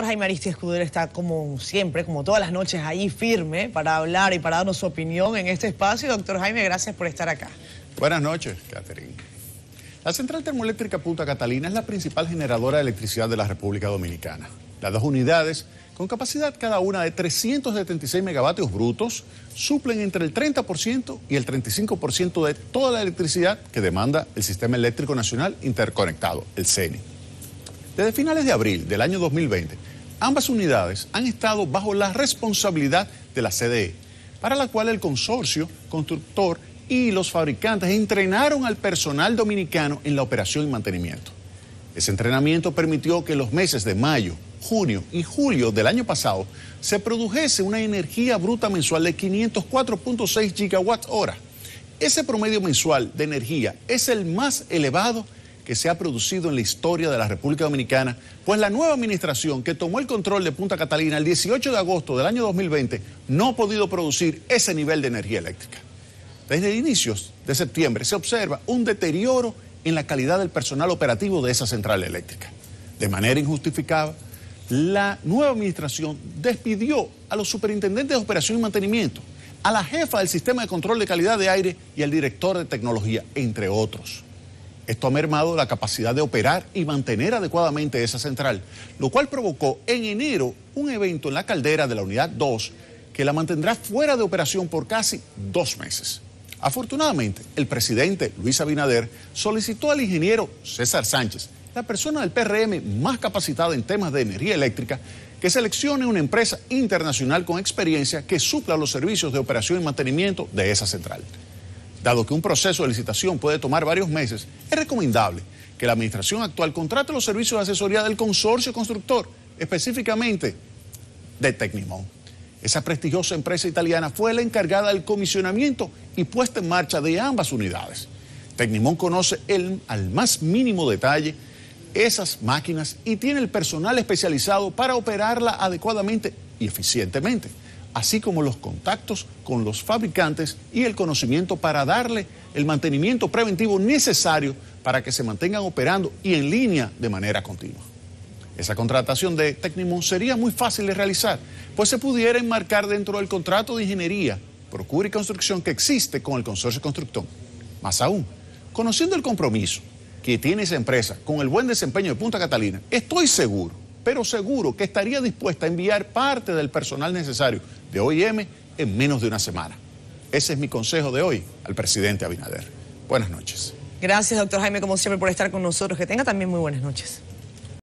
doctor Jaime Aristi Escudero está como siempre, como todas las noches, ahí firme para hablar y para darnos su opinión en este espacio. Doctor Jaime, gracias por estar acá. Buenas noches, Catherine. La central termoeléctrica Punta Catalina es la principal generadora de electricidad de la República Dominicana. Las dos unidades, con capacidad cada una de 376 megavatios brutos, suplen entre el 30% y el 35% de toda la electricidad que demanda el Sistema Eléctrico Nacional Interconectado, el CENI. Desde finales de abril del año 2020, Ambas unidades han estado bajo la responsabilidad de la CDE, para la cual el consorcio constructor y los fabricantes entrenaron al personal dominicano en la operación y mantenimiento. Ese entrenamiento permitió que en los meses de mayo, junio y julio del año pasado se produjese una energía bruta mensual de 504.6 gigawatt hora. Ese promedio mensual de energía es el más elevado que se ha producido en la historia de la República Dominicana, pues la nueva administración que tomó el control de Punta Catalina el 18 de agosto del año 2020 no ha podido producir ese nivel de energía eléctrica. Desde inicios de septiembre se observa un deterioro en la calidad del personal operativo de esa central eléctrica. De manera injustificada, la nueva administración despidió a los superintendentes de operación y mantenimiento, a la jefa del sistema de control de calidad de aire y al director de tecnología, entre otros. Esto ha mermado la capacidad de operar y mantener adecuadamente esa central, lo cual provocó en enero un evento en la caldera de la unidad 2 que la mantendrá fuera de operación por casi dos meses. Afortunadamente, el presidente Luis Abinader solicitó al ingeniero César Sánchez, la persona del PRM más capacitada en temas de energía eléctrica, que seleccione una empresa internacional con experiencia que supla los servicios de operación y mantenimiento de esa central. Dado que un proceso de licitación puede tomar varios meses, es recomendable que la administración actual contrate los servicios de asesoría del consorcio constructor, específicamente de Tecnimón. Esa prestigiosa empresa italiana fue la encargada del comisionamiento y puesta en marcha de ambas unidades. Tecnimón conoce el, al más mínimo detalle esas máquinas y tiene el personal especializado para operarla adecuadamente y eficientemente así como los contactos con los fabricantes y el conocimiento para darle el mantenimiento preventivo necesario para que se mantengan operando y en línea de manera continua. Esa contratación de Tecnimon sería muy fácil de realizar, pues se pudiera enmarcar dentro del contrato de ingeniería, procura y construcción que existe con el consorcio constructor. Más aún, conociendo el compromiso que tiene esa empresa con el buen desempeño de Punta Catalina, estoy seguro pero seguro que estaría dispuesta a enviar parte del personal necesario de OIM en menos de una semana. Ese es mi consejo de hoy al presidente Abinader. Buenas noches. Gracias, doctor Jaime, como siempre, por estar con nosotros. Que tenga también muy buenas noches.